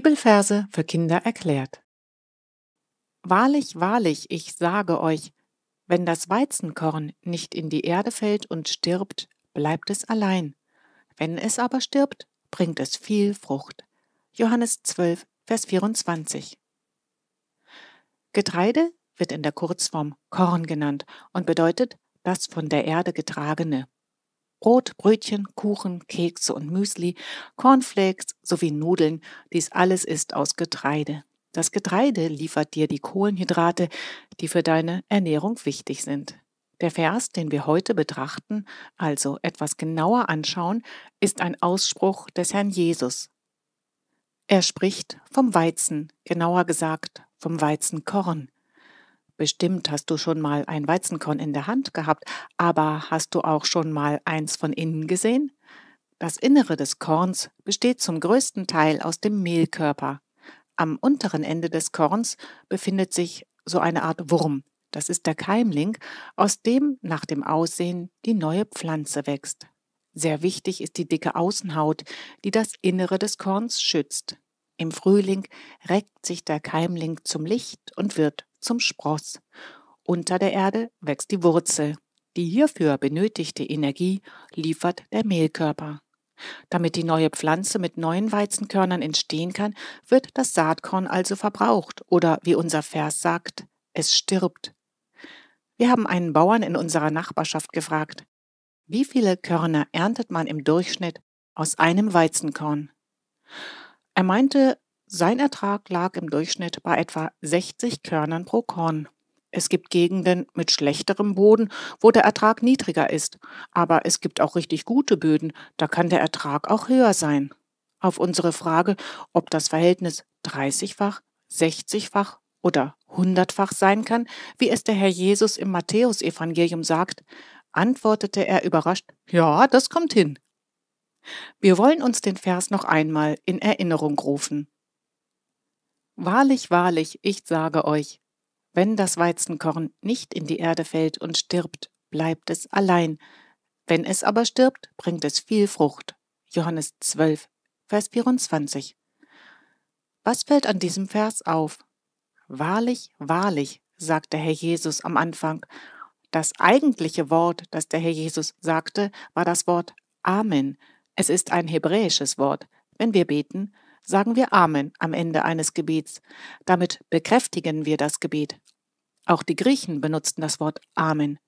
Bibelverse für Kinder erklärt. Wahrlich, wahrlich, ich sage euch, wenn das Weizenkorn nicht in die Erde fällt und stirbt, bleibt es allein. Wenn es aber stirbt, bringt es viel Frucht. Johannes 12, Vers 24. Getreide wird in der Kurzform Korn genannt und bedeutet das von der Erde getragene. Brot, Brötchen, Kuchen, Kekse und Müsli, Cornflakes sowie Nudeln, dies alles ist aus Getreide. Das Getreide liefert dir die Kohlenhydrate, die für deine Ernährung wichtig sind. Der Vers, den wir heute betrachten, also etwas genauer anschauen, ist ein Ausspruch des Herrn Jesus. Er spricht vom Weizen, genauer gesagt vom Weizenkorn. Bestimmt hast du schon mal ein Weizenkorn in der Hand gehabt, aber hast du auch schon mal eins von innen gesehen? Das Innere des Korns besteht zum größten Teil aus dem Mehlkörper. Am unteren Ende des Korns befindet sich so eine Art Wurm. Das ist der Keimling, aus dem nach dem Aussehen die neue Pflanze wächst. Sehr wichtig ist die dicke Außenhaut, die das Innere des Korns schützt. Im Frühling reckt sich der Keimling zum Licht und wird zum Spross. Unter der Erde wächst die Wurzel. Die hierfür benötigte Energie liefert der Mehlkörper. Damit die neue Pflanze mit neuen Weizenkörnern entstehen kann, wird das Saatkorn also verbraucht oder wie unser Vers sagt, es stirbt. Wir haben einen Bauern in unserer Nachbarschaft gefragt, wie viele Körner erntet man im Durchschnitt aus einem Weizenkorn? Er meinte, sein Ertrag lag im Durchschnitt bei etwa 60 Körnern pro Korn. Es gibt Gegenden mit schlechterem Boden, wo der Ertrag niedriger ist, aber es gibt auch richtig gute Böden, da kann der Ertrag auch höher sein. Auf unsere Frage, ob das Verhältnis 30-fach, 60-fach oder 100-fach sein kann, wie es der Herr Jesus im Matthäusevangelium sagt, antwortete er überrascht, ja, das kommt hin. Wir wollen uns den Vers noch einmal in Erinnerung rufen. Wahrlich, wahrlich, ich sage euch, wenn das Weizenkorn nicht in die Erde fällt und stirbt, bleibt es allein, wenn es aber stirbt, bringt es viel Frucht. Johannes 12, Vers 24. Was fällt an diesem Vers auf? Wahrlich, wahrlich, sagte Herr Jesus am Anfang. Das eigentliche Wort, das der Herr Jesus sagte, war das Wort Amen. Es ist ein hebräisches Wort. Wenn wir beten, sagen wir Amen am Ende eines Gebets. Damit bekräftigen wir das Gebet. Auch die Griechen benutzten das Wort Amen.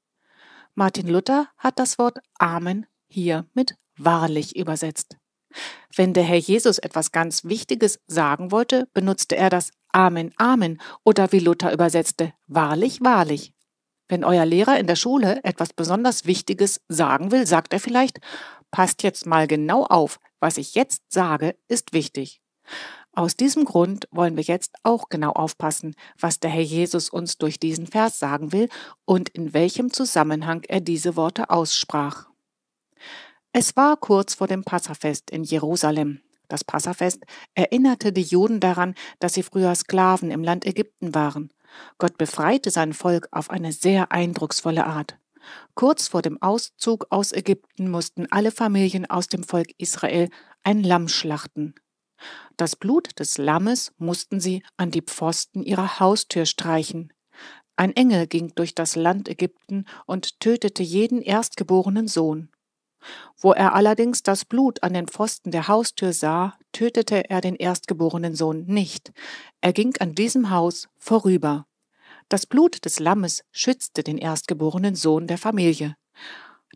Martin Luther hat das Wort Amen hier mit wahrlich übersetzt. Wenn der Herr Jesus etwas ganz Wichtiges sagen wollte, benutzte er das Amen, Amen oder wie Luther übersetzte, wahrlich, wahrlich. Wenn euer Lehrer in der Schule etwas besonders Wichtiges sagen will, sagt er vielleicht, passt jetzt mal genau auf, was ich jetzt sage, ist wichtig. Aus diesem Grund wollen wir jetzt auch genau aufpassen, was der Herr Jesus uns durch diesen Vers sagen will und in welchem Zusammenhang er diese Worte aussprach. Es war kurz vor dem Passafest in Jerusalem. Das Passafest erinnerte die Juden daran, dass sie früher Sklaven im Land Ägypten waren. Gott befreite sein Volk auf eine sehr eindrucksvolle Art. Kurz vor dem Auszug aus Ägypten mussten alle Familien aus dem Volk Israel ein Lamm schlachten. Das Blut des Lammes mussten sie an die Pfosten ihrer Haustür streichen. Ein Engel ging durch das Land Ägypten und tötete jeden erstgeborenen Sohn. Wo er allerdings das Blut an den Pfosten der Haustür sah, tötete er den erstgeborenen Sohn nicht. Er ging an diesem Haus vorüber. Das Blut des Lammes schützte den erstgeborenen Sohn der Familie.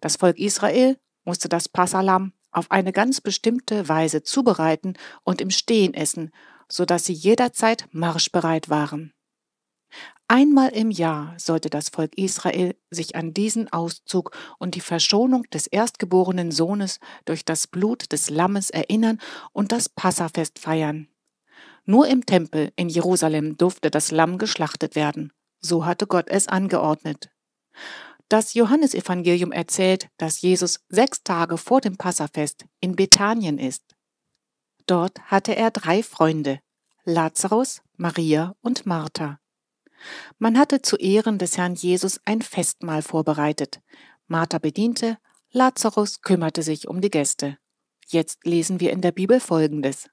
Das Volk Israel musste das Passalam auf eine ganz bestimmte Weise zubereiten und im Stehen essen, sodass sie jederzeit marschbereit waren. Einmal im Jahr sollte das Volk Israel sich an diesen Auszug und die Verschonung des erstgeborenen Sohnes durch das Blut des Lammes erinnern und das Passafest feiern. Nur im Tempel in Jerusalem durfte das Lamm geschlachtet werden. So hatte Gott es angeordnet. Das Johannesevangelium erzählt, dass Jesus sechs Tage vor dem Passafest in Bethanien ist. Dort hatte er drei Freunde, Lazarus, Maria und Martha. Man hatte zu Ehren des Herrn Jesus ein Festmahl vorbereitet. Martha bediente, Lazarus kümmerte sich um die Gäste. Jetzt lesen wir in der Bibel Folgendes.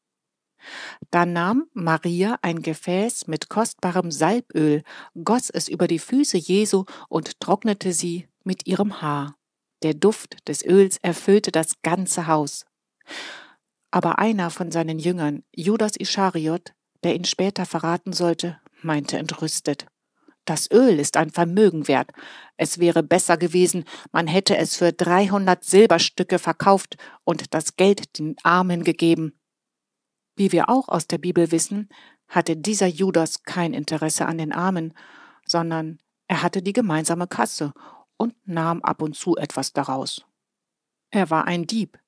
Da nahm Maria ein Gefäß mit kostbarem Salböl, goss es über die Füße Jesu und trocknete sie mit ihrem Haar. Der Duft des Öls erfüllte das ganze Haus. Aber einer von seinen Jüngern, Judas Ischariot, der ihn später verraten sollte, meinte entrüstet. Das Öl ist ein Vermögen wert. Es wäre besser gewesen, man hätte es für 300 Silberstücke verkauft und das Geld den Armen gegeben. Wie wir auch aus der Bibel wissen, hatte dieser Judas kein Interesse an den Armen, sondern er hatte die gemeinsame Kasse und nahm ab und zu etwas daraus. Er war ein Dieb.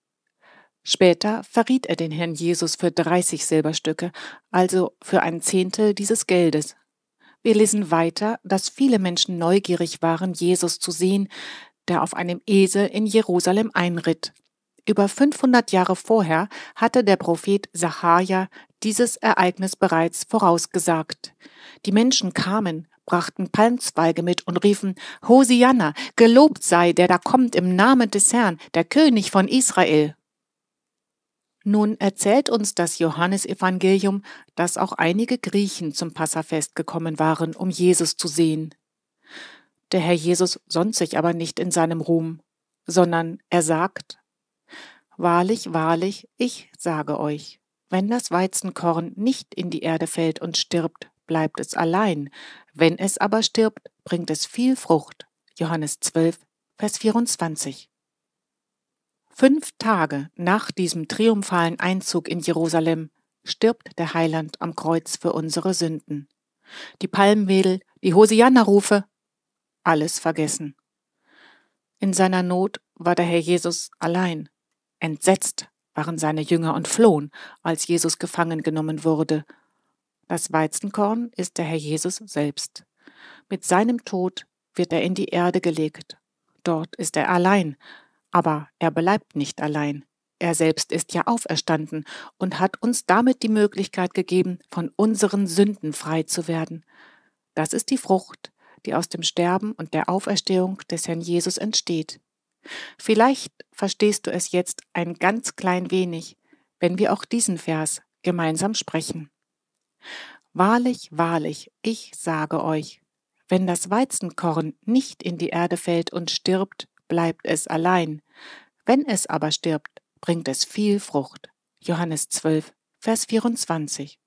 Später verriet er den Herrn Jesus für 30 Silberstücke, also für ein Zehntel dieses Geldes. Wir lesen weiter, dass viele Menschen neugierig waren, Jesus zu sehen, der auf einem Esel in Jerusalem einritt. Über 500 Jahre vorher hatte der Prophet Sacharja dieses Ereignis bereits vorausgesagt. Die Menschen kamen, brachten Palmzweige mit und riefen Hosianna, gelobt sei, der da kommt im Namen des Herrn, der König von Israel. Nun erzählt uns das Johannesevangelium, dass auch einige Griechen zum Passafest gekommen waren, um Jesus zu sehen. Der Herr Jesus sonnt sich aber nicht in seinem Ruhm, sondern er sagt, Wahrlich, wahrlich, ich sage euch, wenn das Weizenkorn nicht in die Erde fällt und stirbt, bleibt es allein, wenn es aber stirbt, bringt es viel Frucht. Johannes 12, Vers 24. Fünf Tage nach diesem triumphalen Einzug in Jerusalem stirbt der Heiland am Kreuz für unsere Sünden. Die Palmwedel, die Hosianna-Rufe, alles vergessen. In seiner Not war der Herr Jesus allein Entsetzt waren seine Jünger und flohen, als Jesus gefangen genommen wurde. Das Weizenkorn ist der Herr Jesus selbst. Mit seinem Tod wird er in die Erde gelegt. Dort ist er allein, aber er bleibt nicht allein. Er selbst ist ja auferstanden und hat uns damit die Möglichkeit gegeben, von unseren Sünden frei zu werden. Das ist die Frucht, die aus dem Sterben und der Auferstehung des Herrn Jesus entsteht. Vielleicht verstehst du es jetzt ein ganz klein wenig, wenn wir auch diesen Vers gemeinsam sprechen. Wahrlich, wahrlich, ich sage euch, wenn das Weizenkorn nicht in die Erde fällt und stirbt, bleibt es allein. Wenn es aber stirbt, bringt es viel Frucht. Johannes 12, Vers 24.